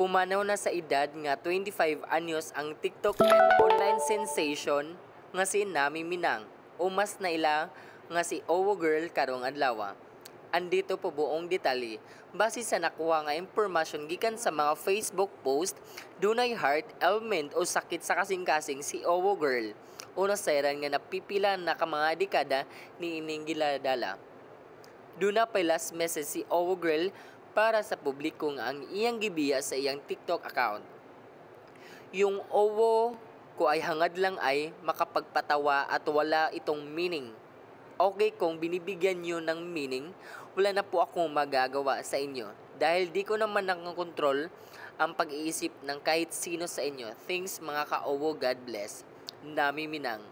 Pumanaw na sa edad nga 25 anyos ang TikTok and online sensation nga si Nami Minang o mas na ila nga si Owo Girl karong adlaw. Andito po buong detalye. Base sa nakuha nga impormasyon gikan sa mga Facebook post, dunay heart ailment o sakit sa kasing-kasing si Owo Girl. Una sayran nga napipila na ka mga dekada ni ining giladala. Duna pa last message si Owo Girl para sa publiko nga ang iyang gibiya sa iyang TikTok account. Yung owo ko ay hangad lang ay makapagpatawa at wala itong meaning. Okay kung binibigyan nyo ng meaning, wala na po akong magagawa sa inyo. Dahil di ko naman nakakontrol ang pag-iisip ng kahit sino sa inyo. Thanks mga ka-owo, God bless. Nami Minang.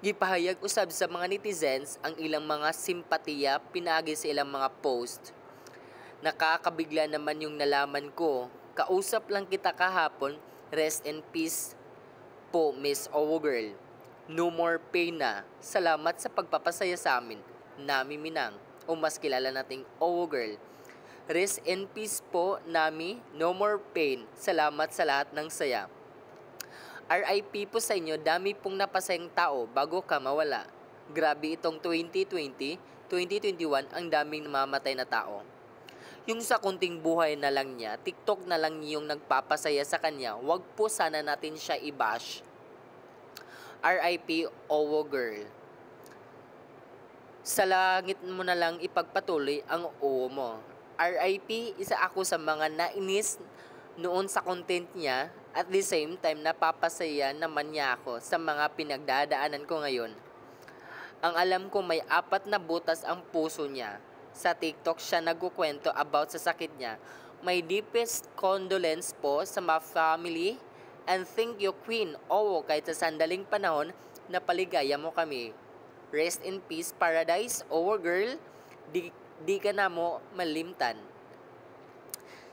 Gipahayag usab sa mga netizens ang ilang mga simpatiya pinagi sa ilang mga post Nakakabigla naman yung nalaman ko. Kausap lang kita kahapon. Rest in peace po, Miss Owogirl. No more pain na. Salamat sa pagpapasaya sa amin. Nami Minang, o mas kilala nating Owogirl. Rest in peace po, Nami. No more pain. Salamat sa lahat ng saya. RIP po sa inyo, dami pong napasayang tao bago ka mawala. Grabe itong 2020, 2021 ang daming namamatay na tao yung sa kunting buhay na lang niya, TikTok na lang yung nagpapasaya sa kanya, wag po sana natin siya i-bash. RIP Owo Girl. Sa langit mo na lang ipagpatuloy ang oo mo. RIP, isa ako sa mga nainis noon sa content niya at the same time napapasaya naman niya ako sa mga pinagdadaanan ko ngayon. Ang alam ko may apat na butas ang puso niya sa TikTok siya nagkukwento about sa sakit niya. My deepest condolence po sa mga family and thank you Queen Oo kahit sa sandaling panahon na paligaya mo kami. Rest in peace paradise Oo girl, di, di ka na mo malimtan.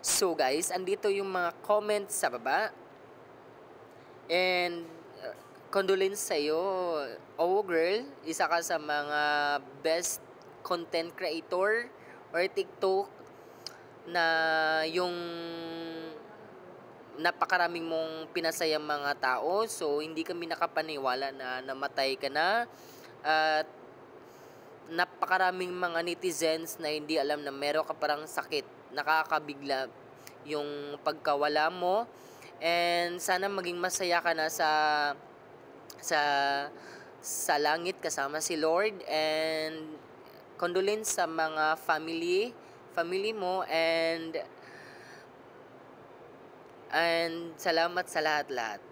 So guys, andito yung mga comments sa baba. And uh, condolence sa'yo. Oh girl, isa ka sa mga best content creator or TikTok na yung napakaraming mong pinasayang mga tao. So, hindi kami nakapaniwala na namatay ka na. At napakaraming mga netizens na hindi alam na meron ka parang sakit. Nakakabigla yung pagkawala mo. And sana maging masaya ka na sa sa sa langit kasama si Lord and condolence sa mga family, family mo and and salamat sa lahat-lahat.